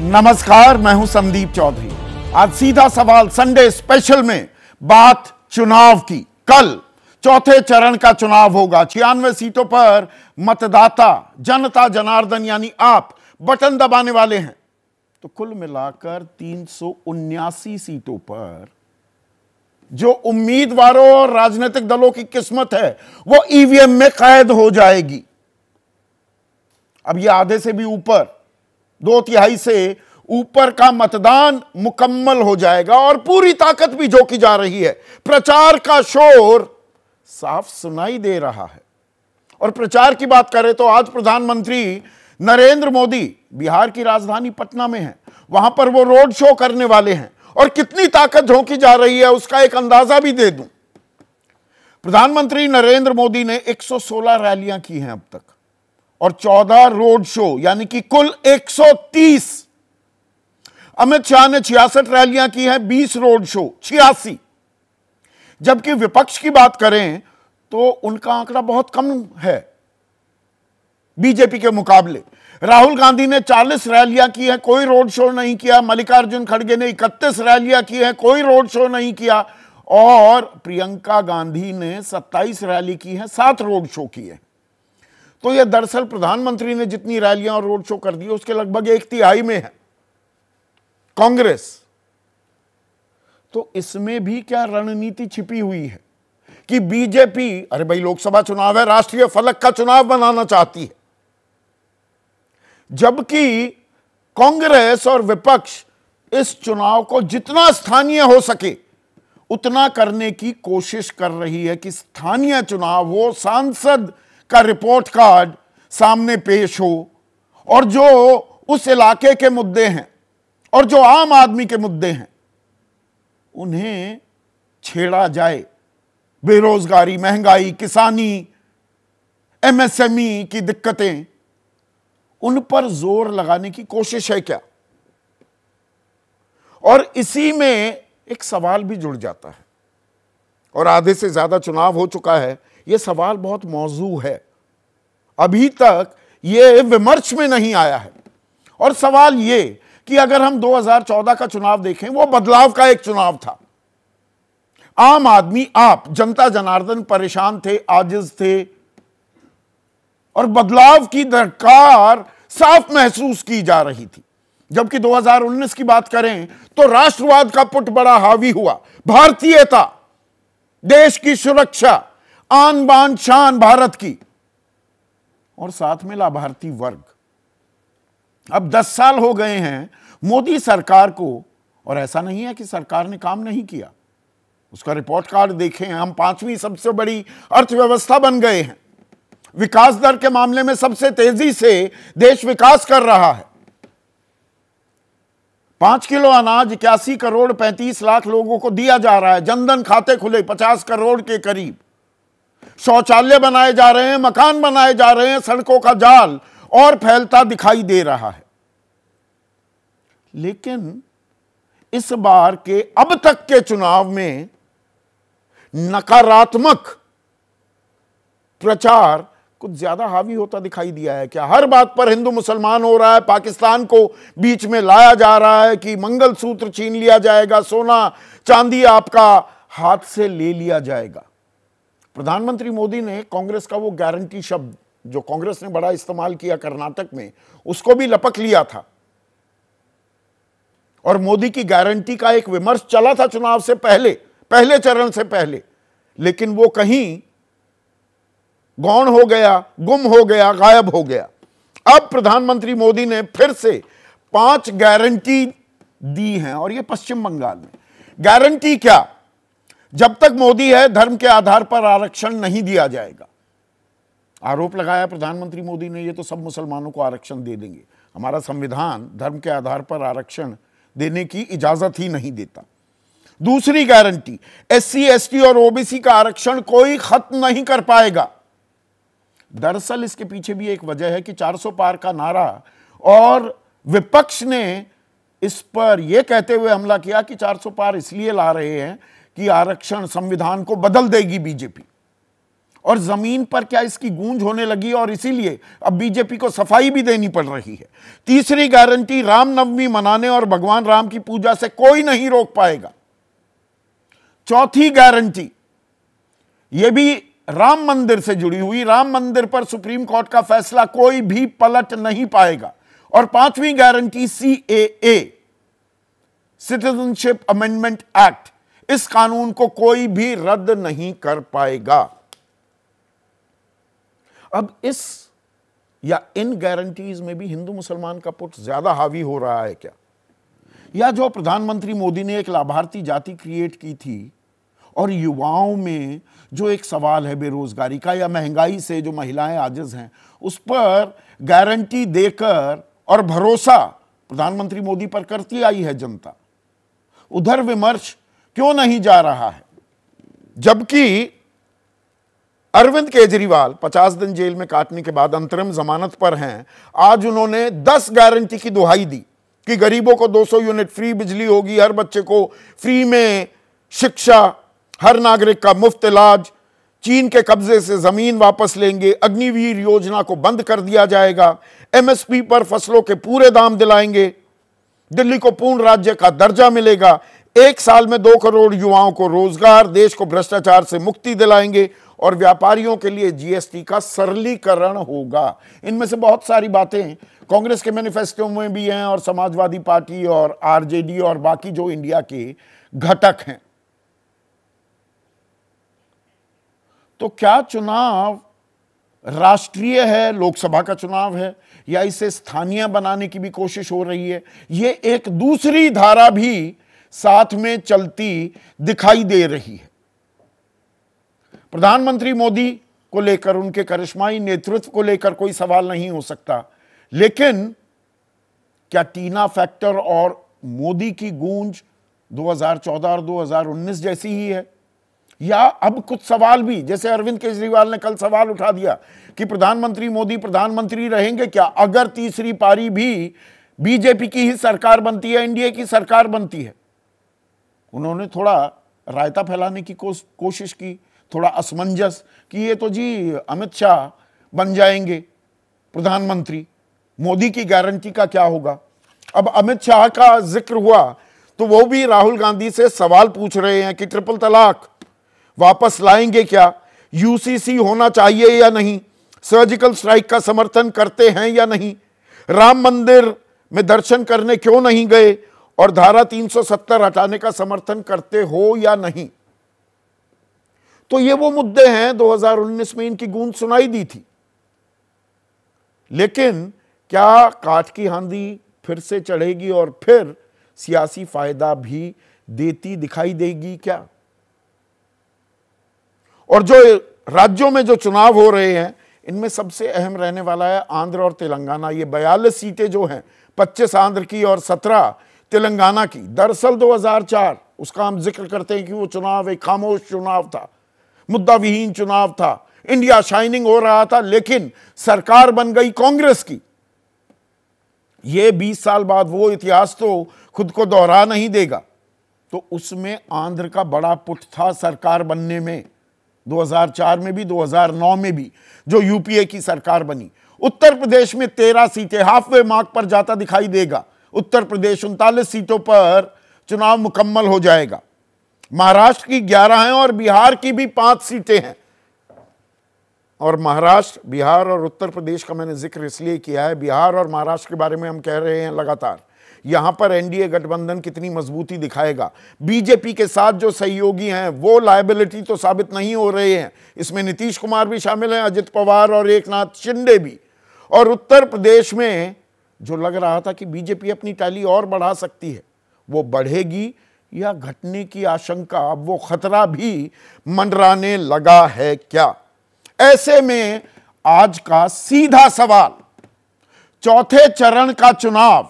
नमस्कार मैं हूं संदीप चौधरी आज सीधा सवाल संडे स्पेशल में बात चुनाव की कल चौथे चरण का चुनाव होगा छियानवे सीटों पर मतदाता जनता जनार्दन यानी आप बटन दबाने वाले हैं तो कुल मिलाकर तीन सीटों पर जो उम्मीदवारों और राजनीतिक दलों की किस्मत है वो ईवीएम में कैद हो जाएगी अब ये आधे से भी ऊपर दो तिहाई से ऊपर का मतदान मुकम्मल हो जाएगा और पूरी ताकत भी झोंकी जा रही है प्रचार का शोर साफ सुनाई दे रहा है और प्रचार की बात करें तो आज प्रधानमंत्री नरेंद्र मोदी बिहार की राजधानी पटना में है वहां पर वो रोड शो करने वाले हैं और कितनी ताकत झोंकी जा रही है उसका एक अंदाजा भी दे दूं प्रधानमंत्री नरेंद्र मोदी ने 116 रैलियां की हैं अब तक और 14 रोड शो यानी कि कुल 130 अमित शाह ने छियासठ रैलियां की हैं 20 रोड शो छियासी जबकि विपक्ष की बात करें तो उनका आंकड़ा बहुत कम है बीजेपी के मुकाबले राहुल गांधी ने 40 रैलियां की हैं कोई रोड शो नहीं किया मल्लिकार्जुन खड़गे ने 31 रैलियां की हैं कोई रोड शो नहीं किया और प्रियंका गांधी ने 27 रैली की हैं सात रोड शो किए तो यह दरअसल प्रधानमंत्री ने जितनी रैलियां और रोड शो कर दिए उसके लगभग एक तिहाई में है कांग्रेस तो इसमें भी क्या रणनीति छिपी हुई है कि बीजेपी अरे भाई लोकसभा चुनाव है राष्ट्रीय फलक का चुनाव बनाना चाहती है जबकि कांग्रेस और विपक्ष इस चुनाव को जितना स्थानीय हो सके उतना करने की कोशिश कर रही है कि स्थानीय चुनाव हो सांसद का रिपोर्ट कार्ड सामने पेश हो और जो उस इलाके के मुद्दे हैं और जो आम आदमी के मुद्दे हैं उन्हें छेड़ा जाए बेरोजगारी महंगाई किसानी एमएसएमई की दिक्कतें उन पर जोर लगाने की कोशिश है क्या और इसी में एक सवाल भी जुड़ जाता है और आधे से ज्यादा चुनाव हो चुका है ये सवाल बहुत मौजू है अभी तक ये विमर्श में नहीं आया है और सवाल ये कि अगर हम 2014 का चुनाव देखें वो बदलाव का एक चुनाव था आम आदमी आप जनता जनार्दन परेशान थे आजिज थे और बदलाव की दरकार साफ महसूस की जा रही थी जबकि 2019 की बात करें तो राष्ट्रवाद का पुट बड़ा हावी हुआ भारतीयता देश की सुरक्षा आन बान शान भारत की और साथ में लाभार्थी वर्ग अब 10 साल हो गए हैं मोदी सरकार को और ऐसा नहीं है कि सरकार ने काम नहीं किया उसका रिपोर्ट कार्ड देखें हम पांचवी सबसे बड़ी अर्थव्यवस्था बन गए हैं विकास दर के मामले में सबसे तेजी से देश विकास कर रहा है पांच किलो अनाज इक्यासी करोड़ पैंतीस लाख लोगों को दिया जा रहा है जनधन खाते खुले पचास करोड़ के करीब शौचालय बनाए जा रहे हैं मकान बनाए जा रहे हैं सड़कों का जाल और फैलता दिखाई दे रहा है लेकिन इस बार के अब तक के चुनाव में नकारात्मक प्रचार कुछ ज्यादा हावी होता दिखाई दिया है क्या हर बात पर हिंदू मुसलमान हो रहा है पाकिस्तान को बीच में लाया जा रहा है कि मंगलसूत्र छीन लिया जाएगा सोना चांदी आपका हाथ से ले लिया जाएगा प्रधानमंत्री मोदी ने कांग्रेस का वो गारंटी शब्द जो कांग्रेस ने बड़ा इस्तेमाल किया कर्नाटक में उसको भी लपक लिया था और मोदी की गारंटी का एक विमर्श चला था चुनाव से पहले पहले चरण से पहले लेकिन वो कहीं गौण हो गया गुम हो गया गायब हो गया अब प्रधानमंत्री मोदी ने फिर से पांच गारंटी दी हैं और ये पश्चिम बंगाल में गारंटी क्या जब तक मोदी है धर्म के आधार पर आरक्षण नहीं दिया जाएगा आरोप लगाया प्रधानमंत्री मोदी ने ये तो सब मुसलमानों को आरक्षण दे देंगे हमारा संविधान धर्म के आधार पर आरक्षण देने की इजाजत ही नहीं देता दूसरी गारंटी एस सी और ओबीसी का आरक्षण कोई खत्म नहीं कर पाएगा दरअसल इसके पीछे भी एक वजह है कि 400 पार का नारा और विपक्ष ने इस पर यह कहते हुए हमला किया कि 400 पार इसलिए ला रहे हैं कि आरक्षण संविधान को बदल देगी बीजेपी और जमीन पर क्या इसकी गूंज होने लगी और इसीलिए अब बीजेपी को सफाई भी देनी पड़ रही है तीसरी गारंटी रामनवमी मनाने और भगवान राम की पूजा से कोई नहीं रोक पाएगा चौथी गारंटी यह भी राम मंदिर से जुड़ी हुई राम मंदिर पर सुप्रीम कोर्ट का फैसला कोई भी पलट नहीं पाएगा और पांचवी guarantee C A citizenship amendment act इस कानून को कोई भी रद्द नहीं कर पाएगा अब इस या इन गारंटीज में भी हिंदू मुसलमान का पुट ज्यादा हावी हो रहा है क्या या जो प्रधानमंत्री मोदी ने एक लाभार्थी जाति क्रिएट की थी और युवाओं में जो एक सवाल है बेरोजगारी का या महंगाई से जो महिलाएं आजिज हैं उस पर गारंटी देकर और भरोसा प्रधानमंत्री मोदी पर करती आई है जनता उधर विमर्श क्यों नहीं जा रहा है जबकि अरविंद केजरीवाल 50 दिन जेल में काटने के बाद अंतरिम जमानत पर हैं आज उन्होंने 10 गारंटी की दुहाई दी कि गरीबों को 200 यूनिट फ्री बिजली होगी हर बच्चे को फ्री में शिक्षा हर नागरिक का मुफ्त इलाज चीन के कब्जे से ज़मीन वापस लेंगे अग्निवीर योजना को बंद कर दिया जाएगा एमएसपी पर फसलों के पूरे दाम दिलाएंगे दिल्ली को पूर्ण राज्य का दर्जा मिलेगा एक साल में दो करोड़ युवाओं को रोजगार देश को भ्रष्टाचार से मुक्ति दिलाएंगे और व्यापारियों के लिए जीएसटी का सरलीकरण होगा इनमें से बहुत सारी बातें कांग्रेस के मैनिफेस्टो में भी हैं और समाजवादी पार्टी और आरजेडी और बाकी जो इंडिया के घटक हैं तो क्या चुनाव राष्ट्रीय है लोकसभा का चुनाव है या इसे स्थानीय बनाने की भी कोशिश हो रही है यह एक दूसरी धारा भी साथ में चलती दिखाई दे रही है प्रधानमंत्री मोदी को लेकर उनके करिश्माई नेतृत्व को लेकर कोई सवाल नहीं हो सकता लेकिन क्या टीना फैक्टर और मोदी की गूंज 2014 और 2019 जैसी ही है या अब कुछ सवाल भी जैसे अरविंद केजरीवाल ने कल सवाल उठा दिया कि प्रधानमंत्री मोदी प्रधानमंत्री रहेंगे क्या अगर तीसरी पारी भी बीजेपी की ही सरकार बनती है एनडीए की सरकार बनती है उन्होंने थोड़ा रायता फैलाने की कोश, कोशिश की थोड़ा असमंजस कि ये तो जी अमित शाह बन जाएंगे प्रधानमंत्री मोदी की गारंटी का क्या होगा अब अमित शाह का जिक्र हुआ तो वो भी राहुल गांधी से सवाल पूछ रहे हैं कि ट्रिपल तलाक वापस लाएंगे क्या यूसीसी होना चाहिए या नहीं सर्जिकल स्ट्राइक का समर्थन करते हैं या नहीं राम मंदिर में दर्शन करने क्यों नहीं गए और धारा 370 हटाने का समर्थन करते हो या नहीं तो ये वो मुद्दे हैं 2019 में इनकी गूंज सुनाई दी थी लेकिन क्या काठ की हांदी फिर से चढ़ेगी और फिर सियासी फायदा भी देती दिखाई देगी क्या और जो राज्यों में जो चुनाव हो रहे हैं इनमें सबसे अहम रहने वाला है आंध्र और तेलंगाना ये बयालीस सीटें जो हैं पच्चीस आंध्र की और सत्रह तेलंगाना की दरअसल 2004 उसका हम जिक्र करते हैं कि वो चुनाव एक खामोश चुनाव था मुद्दा विहीन चुनाव था इंडिया शाइनिंग हो रहा था लेकिन सरकार बन गई कांग्रेस की ये 20 साल बाद वो इतिहास तो खुद को दोहरा नहीं देगा तो उसमें आंध्र का बड़ा पुट था सरकार बनने में 2004 में भी 2009 में भी जो यूपीए की सरकार बनी उत्तर प्रदेश में तेरह सीटें हाफवे मार्क पर जाता दिखाई देगा उत्तर प्रदेश उनतालीस सीटों पर चुनाव मुकम्मल हो जाएगा महाराष्ट्र की ग्यारह हैं और बिहार की भी पांच सीटें हैं और महाराष्ट्र बिहार और उत्तर प्रदेश का मैंने जिक्र इसलिए किया है बिहार और महाराष्ट्र के बारे में हम कह रहे हैं लगातार यहां पर एनडीए गठबंधन कितनी मजबूती दिखाएगा बीजेपी के साथ जो सहयोगी हैं वो लाइबिलिटी तो साबित नहीं हो रहे हैं इसमें नीतीश कुमार भी शामिल हैं अजित पवार और एक नाथ शिंदे भी और उत्तर प्रदेश में जो लग रहा था कि बीजेपी अपनी टैली और बढ़ा सकती है वो बढ़ेगी या घटने की आशंका अब वो खतरा भी मंडराने लगा है क्या ऐसे में आज का सीधा सवाल चौथे चरण का चुनाव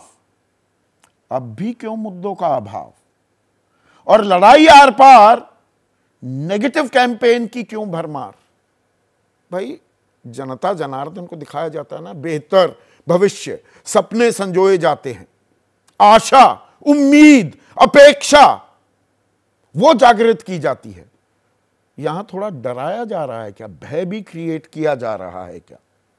अब भी क्यों मुद्दों का अभाव और लड़ाई आर पार नेगेटिव कैंपेन की क्यों भरमार भाई जनता जनार्दन को दिखाया जाता है ना बेहतर भविष्य सपने संजोए जाते हैं आशा उम्मीद अपेक्षा वो जागृत की जाती है यहां थोड़ा डराया जा रहा है क्या भय भी क्रिएट किया जा रहा है क्या